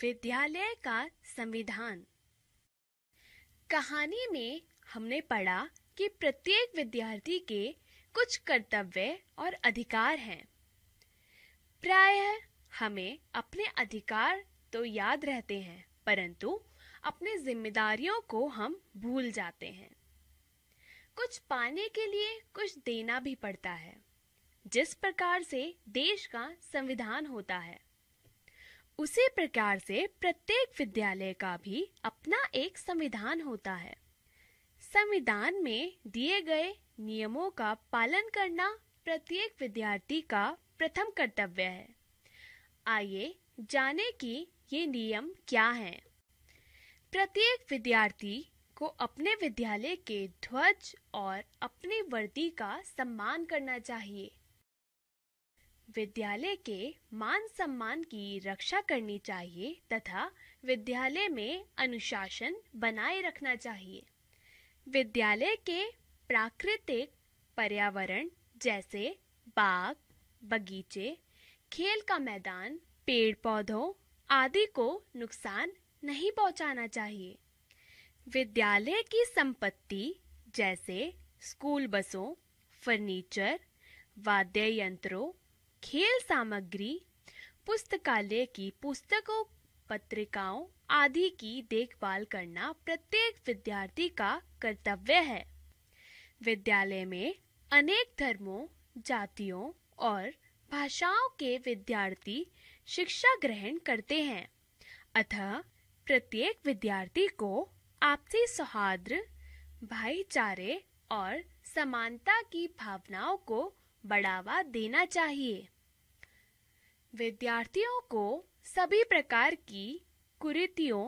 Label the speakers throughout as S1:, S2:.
S1: विद्यालय का संविधान कहानी में हमने पढ़ा कि प्रत्येक विद्यार्थी के कुछ कर्तव्य और अधिकार हैं प्रायः हमें अपने अधिकार तो याद रहते हैं परंतु अपने जिम्मेदारियों को हम भूल जाते हैं कुछ पाने के लिए कुछ देना भी पड़ता है जिस प्रकार से देश का संविधान होता है उसी प्रकार से प्रत्येक विद्यालय का भी अपना एक संविधान होता है संविधान में दिए गए नियमों का पालन करना प्रत्येक विद्यार्थी का प्रथम कर्तव्य है आइए जाने कि ये नियम क्या हैं। प्रत्येक विद्यार्थी को अपने विद्यालय के ध्वज और अपनी वर्दी का सम्मान करना चाहिए विद्यालय के मान सम्मान की रक्षा करनी चाहिए तथा विद्यालय में अनुशासन बनाए रखना चाहिए विद्यालय के प्राकृतिक पर्यावरण जैसे बाग बगीचे खेल का मैदान पेड़ पौधों आदि को नुकसान नहीं पहुंचाना चाहिए विद्यालय की संपत्ति जैसे स्कूल बसों फर्नीचर वाद्य यंत्रों खेल सामग्री पुस्तकालय की पुस्तकों पत्रिकाओं आदि की देखभाल करना प्रत्येक विद्यार्थी का कर्तव्य है विद्यालय में अनेक धर्मों जातियों और भाषाओं के विद्यार्थी शिक्षा ग्रहण करते हैं अतः प्रत्येक विद्यार्थी को आपसी सौहार्द भाईचारे और समानता की भावनाओं को बढ़ावा देना चाहिए विद्यार्थियों को सभी प्रकार की कुरीतियों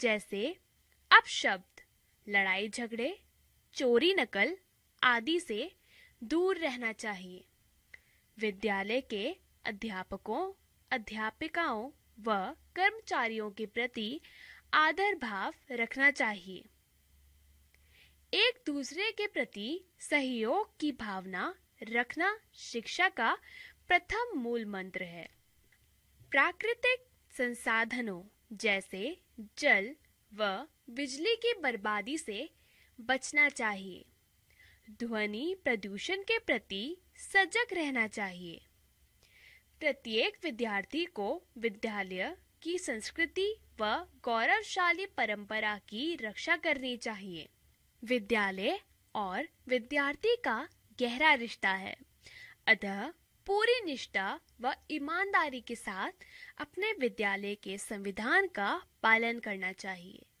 S1: जैसे अपशब्द लड़ाई झगड़े चोरी नकल आदि से दूर रहना चाहिए विद्यालय के अध्यापकों अध्यापिकाओं व कर्मचारियों के प्रति आदर भाव रखना चाहिए एक दूसरे के प्रति सहयोग की भावना रखना शिक्षा का प्रथम मूल मंत्र है प्राकृतिक संसाधनों जैसे जल व बिजली की बर्बादी से बचना चाहिए ध्वनि प्रदूषण के प्रति सजग रहना चाहिए प्रत्येक विद्यार्थी को विद्यालय की संस्कृति व गौरवशाली परंपरा की रक्षा करनी चाहिए विद्यालय और विद्यार्थी का गहरा रिश्ता है अतः पूरी निष्ठा व ईमानदारी के साथ अपने विद्यालय के संविधान का पालन करना चाहिए